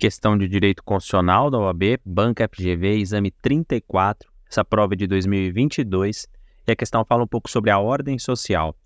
Questão de Direito Constitucional da OAB, Banca FGV, exame 34, essa prova é de 2022, e a questão fala um pouco sobre a ordem social.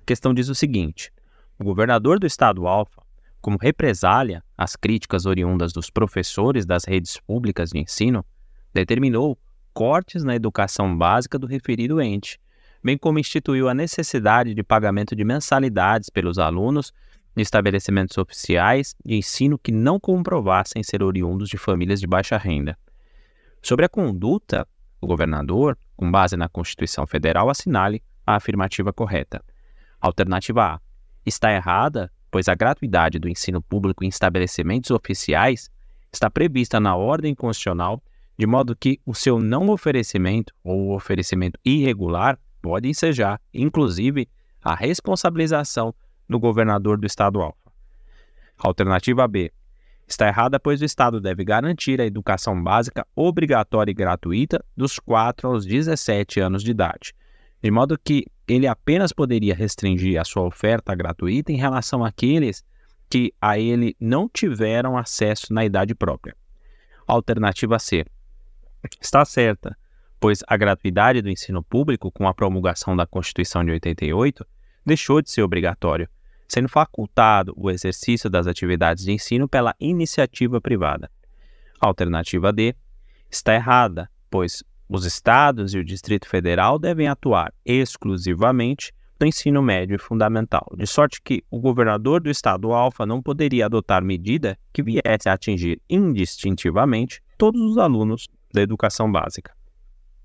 A questão diz o seguinte: o governador do estado Alfa, como represália às críticas oriundas dos professores das redes públicas de ensino, determinou cortes na educação básica do referido ente, bem como instituiu a necessidade de pagamento de mensalidades pelos alunos estabelecimentos oficiais de ensino que não comprovassem ser oriundos de famílias de baixa renda. Sobre a conduta, o governador, com base na Constituição Federal, assinale a afirmativa correta. Alternativa A. Está errada, pois a gratuidade do ensino público em estabelecimentos oficiais está prevista na ordem constitucional, de modo que o seu não oferecimento ou oferecimento irregular pode ensejar, inclusive, a responsabilização no governador do estado alfa. Alternativa B. Está errada, pois o Estado deve garantir a educação básica obrigatória e gratuita dos 4 aos 17 anos de idade, de modo que ele apenas poderia restringir a sua oferta gratuita em relação àqueles que a ele não tiveram acesso na idade própria. Alternativa C. Está certa, pois a gratuidade do ensino público, com a promulgação da Constituição de 88, deixou de ser obrigatório sendo facultado o exercício das atividades de ensino pela iniciativa privada. A alternativa D está errada, pois os estados e o Distrito Federal devem atuar exclusivamente do ensino médio e fundamental, de sorte que o governador do estado alfa não poderia adotar medida que viesse a atingir indistintivamente todos os alunos da educação básica.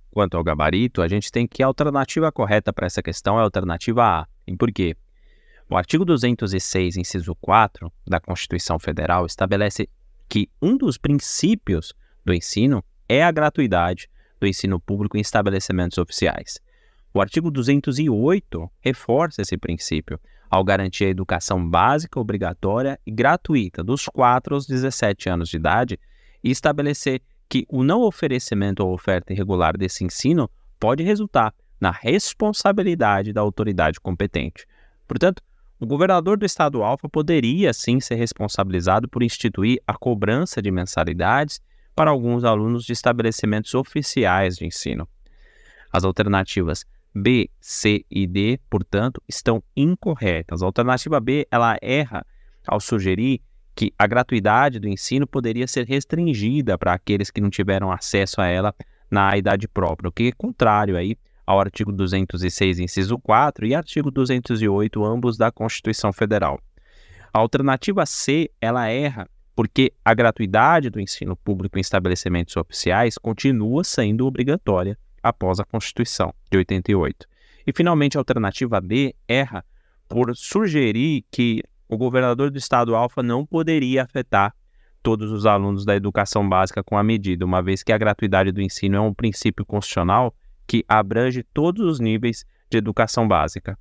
Quanto ao gabarito, a gente tem que a alternativa correta para essa questão é a alternativa A. E por quê? O artigo 206, inciso 4 da Constituição Federal estabelece que um dos princípios do ensino é a gratuidade do ensino público em estabelecimentos oficiais. O artigo 208 reforça esse princípio ao garantir a educação básica, obrigatória e gratuita dos 4 aos 17 anos de idade e estabelecer que o não oferecimento ou oferta irregular desse ensino pode resultar na responsabilidade da autoridade competente. Portanto, o governador do estado Alfa poderia sim ser responsabilizado por instituir a cobrança de mensalidades para alguns alunos de estabelecimentos oficiais de ensino. As alternativas B, C e D, portanto, estão incorretas. A alternativa B, ela erra ao sugerir que a gratuidade do ensino poderia ser restringida para aqueles que não tiveram acesso a ela na idade própria, o que é contrário aí ao artigo 206, inciso 4 e artigo 208, ambos da Constituição Federal. A alternativa C, ela erra porque a gratuidade do ensino público em estabelecimentos oficiais continua sendo obrigatória após a Constituição de 88. E finalmente a alternativa B erra por sugerir que o governador do estado alfa não poderia afetar todos os alunos da educação básica com a medida, uma vez que a gratuidade do ensino é um princípio constitucional que abrange todos os níveis de educação básica.